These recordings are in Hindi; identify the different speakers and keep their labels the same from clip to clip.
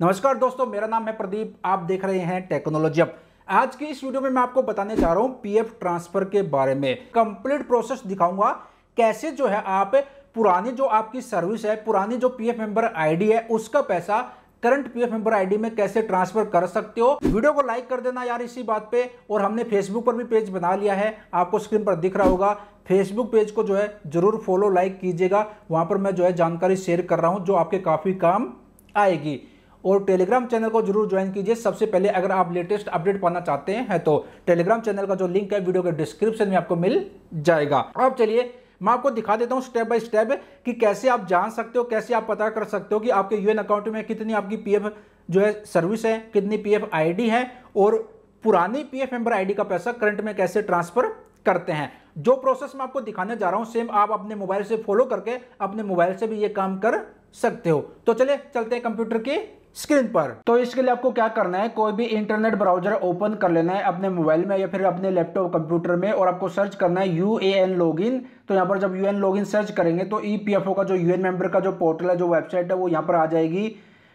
Speaker 1: नमस्कार दोस्तों मेरा नाम है प्रदीप आप देख रहे हैं टेक्नोलॉजी अब आज की इस वीडियो में मैं आपको बताने जा रहा हूँ पीएफ ट्रांसफर के बारे में कंप्लीट प्रोसेस दिखाऊंगा कैसे जो है आप पुरानी जो आपकी सर्विस है पुरानी जो पीएफ मेंबर आईडी है उसका पैसा करंट पीएफ मेंबर आईडी में कैसे ट्रांसफर कर सकते हो वीडियो को लाइक कर देना यार इसी बात पे और हमने फेसबुक पर भी पेज बना लिया है आपको स्क्रीन पर दिख रहा होगा फेसबुक पेज को जो है जरूर फॉलो लाइक कीजिएगा वहां पर मैं जो है जानकारी शेयर कर रहा हूं जो आपके काफी काम आएगी और टेलीग्राम चैनल को जरूर ज्वाइन कीजिए सबसे पहले अगर आप लेटेस्ट अपडेट पाना चाहते हैं तो टेलीग्राम चैनल का जो लिंक है वीडियो के डिस्क्रिप्शन में आपको मिल जाएगा अब चलिए मैं आपको दिखा देता हूं स्टेप बाय स्टेप कि कैसे आप जान सकते हो कैसे आप पता कर सकते हो कि आपके यूएन अकाउंट में कितनी आपकी पीएफ जो है सर्विस है कितनी पीएफ आईडी है और पुरानी पीएफ मेंबर आईडी का पैसा करंट में कैसे ट्रांसफर करते हैं जो प्रोसेस मैं आपको दिखाने जा रहा हूं सेम आप अपने मोबाइल से फॉलो करके अपने मोबाइल से भी ये काम कर सकते हो तो चले चलते हैं कंप्यूटर की स्क्रीन पर तो इसके लिए आपको क्या करना है कोई भी इंटरनेट ब्राउजर ओपन कर लेना है अपने मोबाइल में या फिर अपने लैपटॉप कंप्यूटर में और आपको सर्च करना है U A N log in तो यहाँ पर जब U N log in search करेंगे तो ई पी एफ ओ का जो यू एन मेंबर का जो पोर्टल है जो वेबसाइट है वो यहाँ पर आ जाएगी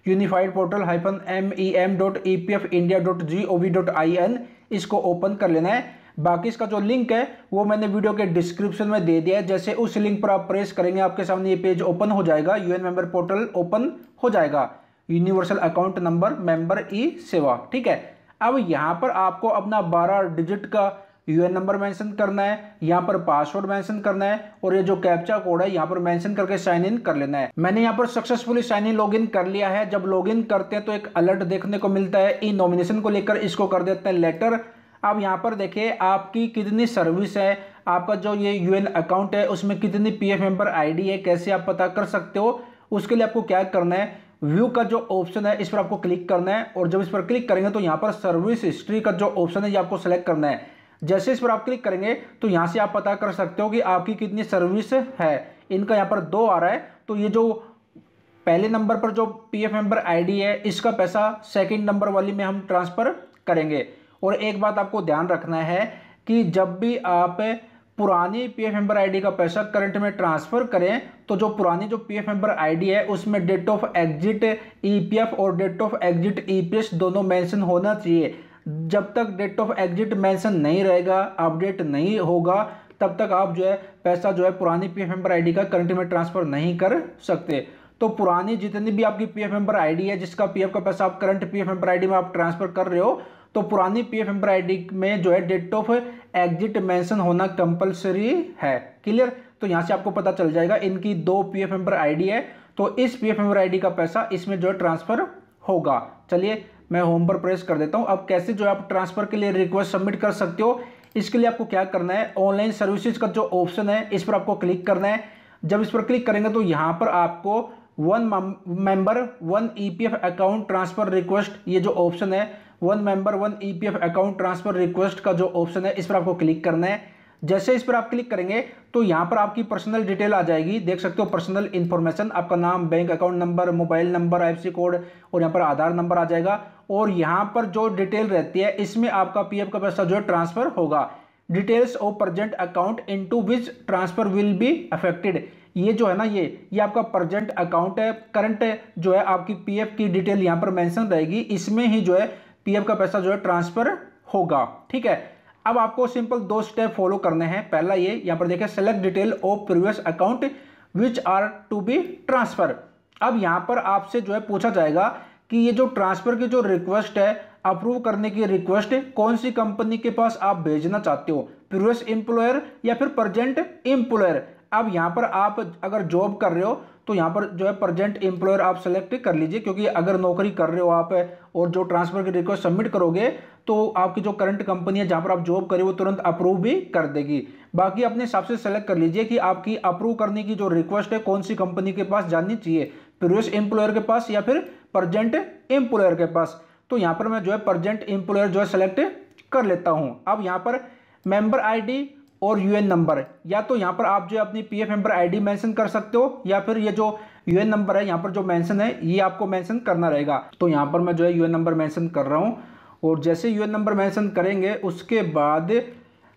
Speaker 1: unified portal hyphen M E M dot E P F India dot G O V dot I N इसको ओपन कर लेना है बाकी इसका जो लिंक है वो मैंने वीडियो के डिस्क्रिप्शन में दे दिया है जैसे उस लिंक पर आप प्रेस करेंगे आपके सामने ये पेज ओपन हो जाएगा U N member portal open हो जाएगा universal account number member E सेवा ठीक है अब यहाँ पर आपको अपना बारह डिजिट का यू एन नंबर मेंशन करना है यहाँ पर पासवर्ड मेंशन करना है और ये जो कैप्चा कोड है यहाँ पर मेंशन करके साइन इन कर लेना है मैंने यहाँ पर successfully sign in log in कर लिया है जब लॉग इन करते हैं तो एक अलर्ट देखने को मिलता है ई नॉमिनेशन को लेकर इसको कर देते हैं लेटर अब यहाँ पर देखिए आपकी कितनी सर्विस है आपका जो ये यू अकाउंट है उसमें कितनी पी एफ मेंबर आई है कैसे आप पता कर सकते हो उसके लिए आपको क्या करना है व्यू का जो ऑप्शन है इस पर आपको क्लिक करना है और जब इस पर क्लिक करेंगे तो यहाँ पर सर्विस हिस्ट्री का जो ऑप्शन है ये आपको सेलेक्ट करना है जैसे इस पर आप क्लिक करेंगे तो यहाँ से आप पता कर सकते हो कि आपकी कितनी सर्विस है इनका यहाँ पर दो आ रहा है तो ये जो पहले नंबर पर जो पी एफ मेम्बर आईडी है इसका पैसा सेकेंड नंबर वाली में हम ट्रांसफ़र करेंगे और एक बात आपको ध्यान रखना है कि जब भी आप पुरानी पीएफ मेंबर आईडी का पैसा करंट में ट्रांसफर करें तो जो पुरानी जो पीएफ मेंबर आईडी है उसमें डेट ऑफ एग्जिट ईपीएफ और डेट ऑफ एग्जिट ईपीएस दोनों मेंशन होना चाहिए जब तक डेट ऑफ एग्जिट मेंशन नहीं रहेगा अपडेट नहीं होगा तब तक आप जो है पैसा जो है पुरानी पी एफ मेंबर आई का करंट में ट्रांसफर नहीं कर सकते तो पुरानी जितनी भी आपकी पी एफ मेंबर आई है जिसका पी का पैसा आप current P F member I में आप ट्रांसफर कर रहे हो तो पुरानी पी एफ एम्प्लॉय आई में जो है डेट ऑफ एग्जिट मैंसन होना कंपलसरी है क्लियर तो यहाँ से आपको पता चल जाएगा इनकी दो पी एफ एम्बर आई है तो इस पी एफ एम्प्लॉय आई का पैसा इसमें जो है ट्रांसफ़र होगा चलिए मैं होम पर प्रेस कर देता हूँ अब कैसे जो है आप ट्रांसफ़र के लिए रिक्वेस्ट सबमिट कर सकते हो इसके लिए आपको क्या करना है ऑनलाइन सर्विसेज का जो ऑप्शन है इस पर आपको क्लिक करना है जब इस पर क्लिक करेंगे तो यहाँ पर आपको one member one EPF account transfer request ये जो ऑप्शन है one member one EPF account transfer request का जो ऑप्शन है इस पर आपको क्लिक करना है जैसे इस पर आप क्लिक करेंगे तो यहाँ पर आपकी पर्सनल डिटेल आ जाएगी देख सकते हो पर्सनल इन्फॉर्मेशन आपका नाम bank account number mobile number IFC code और यहाँ पर आधार नंबर आ जाएगा और यहाँ पर जो डिटेल रहती है इसमें आपका पी का पैसा जो है ट्रांसफर होगा details of present account to which transfer will be affected ये जो है ना ये ये आपका प्रजेंट अकाउंट है करंट जो है आपकी पी की डिटेल यहाँ पर मैंशन रहेगी इसमें ही जो है पी का पैसा जो है ट्रांसफर होगा ठीक है अब आपको सिंपल दो स्टेप फॉलो करने हैं पहला ये यहाँ पर देखें select detail of previous account which are to be transfer अब यहाँ पर आपसे जो है पूछा जाएगा कि ये जो ट्रांसफर की जो रिक्वेस्ट है अप्रूव करने की रिक्वेस्ट कौन सी कंपनी के पास आप भेजना चाहते हो प्रीवियस एम्प्लॉयर या फिर प्रजेंट एम्प्लॉयर अब यहाँ पर आप अगर जॉब कर रहे हो तो यहाँ पर जो है प्रजेंट एम्प्लॉयर आप सेलेक्ट कर लीजिए क्योंकि अगर नौकरी कर रहे हो आप और जो ट्रांसफर की रिक्वेस्ट सबमिट करोगे तो आपकी जो करंट कंपनी है जहाँ पर आप जॉब करें वो तुरंत अप्रूव भी कर देगी बाकी अपने हिसाब से सेलेक्ट कर लीजिए कि आपकी अप्रूव करने की जो रिक्वेस्ट है कौन सी कंपनी के पास जाननी चाहिए प्रीवियस एम्प्लॉयर के पास या फिर प्रजेंट एम्प्लॉयर के पास तो यहाँ पर मैं जो है प्रजेंट एम्प्लॉयर जो है सेलेक्ट कर लेता हूँ अब यहाँ पर मेंबर आईडी और यूएन नंबर या तो यहाँ पर आप जो अपनी P F member ID mention कर सकते हो या फिर ये जो यूएन नंबर है यहाँ पर जो मेंशन है ये आपको मेंशन करना रहेगा तो यहाँ पर मैं जो है यूएन नंबर मेंशन कर रहा हूँ और जैसे यूएन नंबर मेंशन करेंगे उसके बाद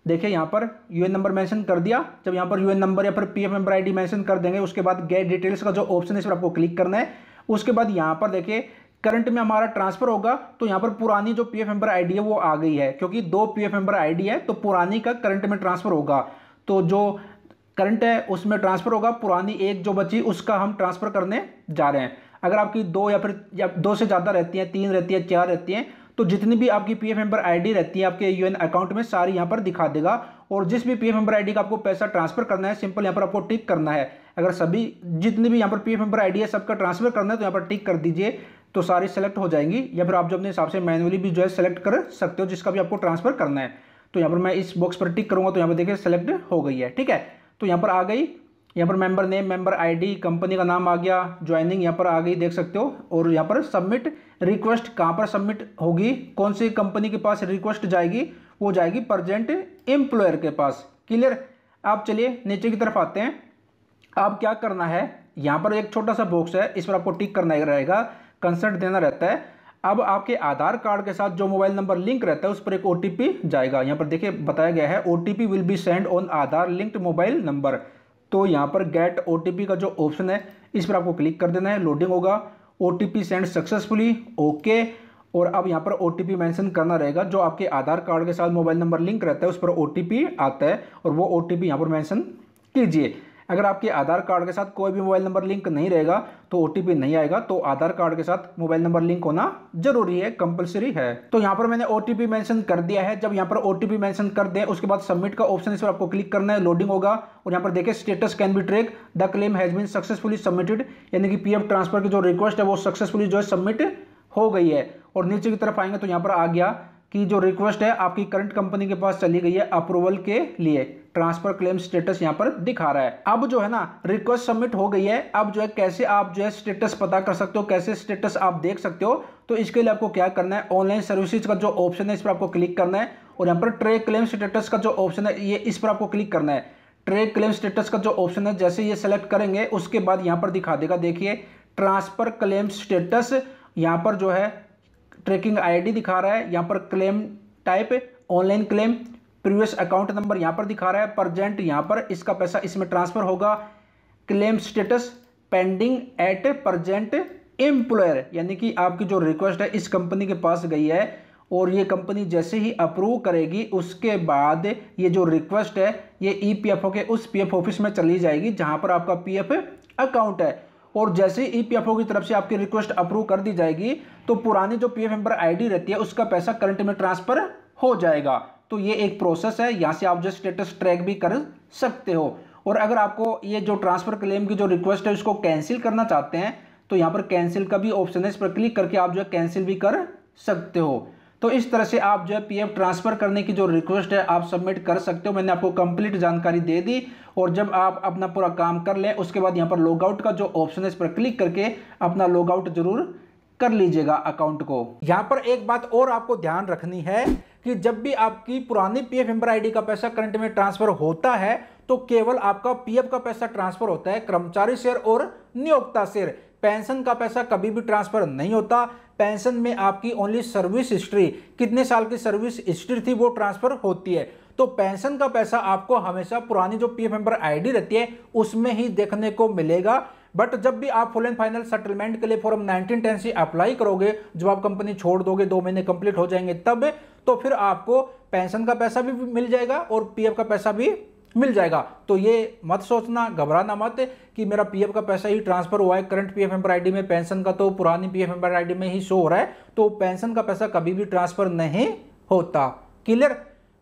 Speaker 1: देखिए यहाँ पर यूएन नंबर मेंशन कर दिया जब यहाँ पर एन नंबर या फिर P F member D mention कर देंगे उसके बाद गेट डिटेल्स का जो ऑप्शन है इस पर आपको क्लिक करना है उसके बाद यहाँ पर देखिए करंट में हमारा ट्रांसफर होगा तो यहां पर पुरानी जो पीएफ मेंबर आईडी है वो आ गई है क्योंकि दो पीएफ मेंबर आईडी है तो पुरानी का करंट में ट्रांसफर होगा तो जो करंट है उसमें ट्रांसफर होगा पुरानी एक जो बची उसका हम ट्रांसफर करने जा रहे हैं अगर आपकी दो या फिर या दो से ज़्यादा रहती हैं तीन रहती है चार रहती हैं तो जितनी भी आपकी पीएफ मेंबर आईडी रहती है आपके यूएन अकाउंट में सारी यहाँ पर दिखा देगा और जिस भी पीएफ मेंबर आईडी का आपको पैसा ट्रांसफर करना है सिंपल यहाँ पर आपको टिक करना है अगर सभी जितनी भी यहाँ पर पीएफ मेंबर आईडी है सबका ट्रांसफर करना है तो यहाँ पर टिक कर दीजिए तो सारी सेलेक्ट हो जाएंगी या फिर आप जो अपने हिसाब से मैनुअली भी जो है सेलेक्ट कर सकते हो जिसका भी आपको ट्रांसफर करना है तो यहाँ पर मैं इस बॉक्स पर टिक करूँगा तो यहाँ पर देखिए सेलेक्ट हो गई है ठीक है तो यहाँ पर आ गई यहाँ पर member name member ID company का नाम आ गया ज्वाइनिंग यहाँ पर आ गई देख सकते हो और यहाँ पर सबमिट रिक्वेस्ट कहाँ पर सबमिट होगी कौन सी कंपनी के पास रिक्वेस्ट जाएगी वो जाएगी प्रजेंट एम्प्लॉयर के पास क्लियर आप चलिए नीचे की तरफ आते हैं आप क्या करना है यहाँ पर एक छोटा सा बॉक्स है इस पर आपको टिक करना रहेगा कंसेंट देना रहता है अब आपके आधार कार्ड के साथ जो मोबाइल नंबर लिंक रहता है उस पर एक ओ जाएगा यहाँ पर देखिए बताया गया है O will be send on Aadhaar linked mobile number तो यहाँ पर गेट ओ का जो ऑप्शन है इस पर आपको क्लिक कर देना है लोडिंग होगा ओ सेंड सक्सेसफुली ओके और अब यहाँ पर ओ टी मेंशन करना रहेगा जो आपके आधार कार्ड के साथ मोबाइल नंबर लिंक रहता है उस पर ओ आता है और वो ओ टी पर मैंसन कीजिए अगर आपके आधार कार्ड के साथ कोई भी मोबाइल नंबर लिंक नहीं रहेगा तो ओ नहीं आएगा तो आधार कार्ड के साथ मोबाइल नंबर लिंक होना जरूरी है कंपलसरी है तो यहाँ पर मैंने ओ टी कर दिया है जब यहाँ पर ओ मेंशन कर दें उसके बाद सबमिट का ऑप्शन इस पर आपको क्लिक करना है लोडिंग होगा और यहाँ पर देखे status can be track the claim has been successfully submitted यानी कि पी ट्रांसफर की जो रिक्वेस्ट है वो सक्सेसफुली जो है सबमिट हो गई है और नीचे की तरफ आएंगे तो यहाँ पर आ गया की जो रिक्वेस्ट है आपकी करंट कंपनी के पास चली गई है अप्रूवल के लिए ट्रांसफर क्लेम स्टेटस यहां पर दिखा रहा है अब जो है ना रिक्वेस्ट सबमिट हो गई है अब जो है कैसे आप जो है स्टेटस पता कर सकते हो कैसे स्टेटस आप देख सकते हो तो इसके लिए आपको क्या करना है ऑनलाइन सर्विसेज का जो ऑप्शन है इस पर आपको क्लिक करना है और यहाँ पर ट्रे क्लेम स्टेटस का जो ऑप्शन है ये इस पर आपको क्लिक करना है ट्रे क्लेम स्टेटस का जो ऑप्शन है जैसे ये सेलेक्ट करेंगे उसके बाद यहाँ पर दिखा देगा देखिए ट्रांसफर क्लेम स्टेटस यहाँ पर जो है ट्रैकिंग आईडी दिखा रहा है यहाँ पर claim type online claim previous account number यहाँ पर दिखा रहा है परजेंट यहाँ पर इसका पैसा इसमें ट्रांसफर होगा claim status pending at present employer यानी कि आपकी जो रिक्वेस्ट है इस कंपनी के पास गई है और ये कंपनी जैसे ही अप्रूव करेगी उसके बाद ये जो रिक्वेस्ट है ये ई पी एफ ओ के उस पी एफ ऑफिस में चली जाएगी जहाँ पर आपका पी एफ अकाउंट है और जैसे ही ई की तरफ से आपकी रिक्वेस्ट अप्रूव कर दी जाएगी तो पुरानी जो पी एफ मेंबर आई रहती है उसका पैसा करंट में ट्रांसफर हो जाएगा तो ये एक प्रोसेस है यहाँ से आप जो स्टेटस ट्रैक भी कर सकते हो और अगर आपको ये जो ट्रांसफर क्लेम की जो रिक्वेस्ट है उसको कैंसिल करना चाहते हैं तो यहाँ पर कैंसिल का भी ऑप्शन है इस पर क्लिक करके आप जो है कैंसिल भी कर सकते हो तो इस तरह से आप जो है पीएफ ट्रांसफ़र करने की जो रिक्वेस्ट है आप सबमिट कर सकते हो मैंने आपको कंप्लीट जानकारी दे दी और जब आप अपना पूरा काम कर लें उसके बाद यहाँ पर लॉगआउट का जो ऑप्शन है इस पर क्लिक करके अपना लॉगआउट जरूर कर लीजिएगा अकाउंट को यहाँ पर एक बात और आपको ध्यान रखनी है कि जब भी आपकी पुरानी पीएफ मेंबर आईडी का पैसा करंट में ट्रांसफर होता है तो केवल आपका पीएफ का पैसा ट्रांसफर होता है कर्मचारी शेयर और नियोक्ता शेयर पेंशन का पैसा कभी भी ट्रांसफर नहीं होता पेंशन में आपकी ओनली सर्विस हिस्ट्री कितने साल की सर्विस हिस्ट्री थी वो ट्रांसफर होती है तो पेंशन का पैसा आपको हमेशा पुरानी जो पीएफ मेंबर आईडी रहती है उसमें ही देखने को मिलेगा बट जब भी आप फुल एंड फाइनल सेटलमेंट के लिए फॉर्म नाइनटीन टेन से अप्लाई करोगे जब आप कंपनी छोड़ दोगे दो महीने कंप्लीट हो जाएंगे तब तो फिर आपको पेंशन का पैसा भी मिल जाएगा और पीएफ का पैसा भी मिल जाएगा तो ये मत सोचना घबराना मत कि मेरा पीएफ का पैसा ही ट्रांसफर हुआ है करंट पीएफ मेंबर आईडी में पेंशन का तो पुरानी पीएफ मेंबर आईडी में ही शो हो रहा है तो पेंशन का पैसा कभी भी ट्रांसफर नहीं होता क्लियर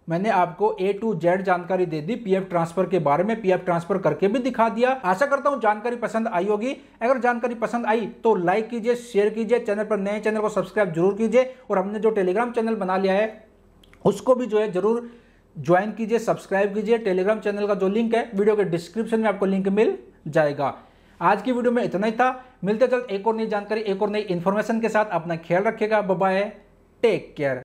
Speaker 1: मैंने आपको ए टू जेड जानकारी दे दी पीएफ ट्रांसफर के बारे में पीएफ ट्रांसफर करके भी दिखा दिया आशा करता हूँ जानकारी पसंद आई होगी अगर जानकारी पसंद आई तो लाइक कीजिए शेयर कीजिए चैनल पर नए चैनल को सब्सक्राइब जरूर कीजिए और हमने जो टेलीग्राम चैनल बना लिया है उसको भी जो है जरूर ज्वाइन कीजिए सब्सक्राइब कीजिए टेलीग्राम चैनल का जो लिंक है वीडियो के डिस्क्रिप्शन में आपको लिंक मिल जाएगा आज की वीडियो में इतना ही था मिलते जल्द एक और नई जानकारी एक और नई इन्फॉर्मेशन के साथ अपना ख्याल रखिएगा बाय टेक केयर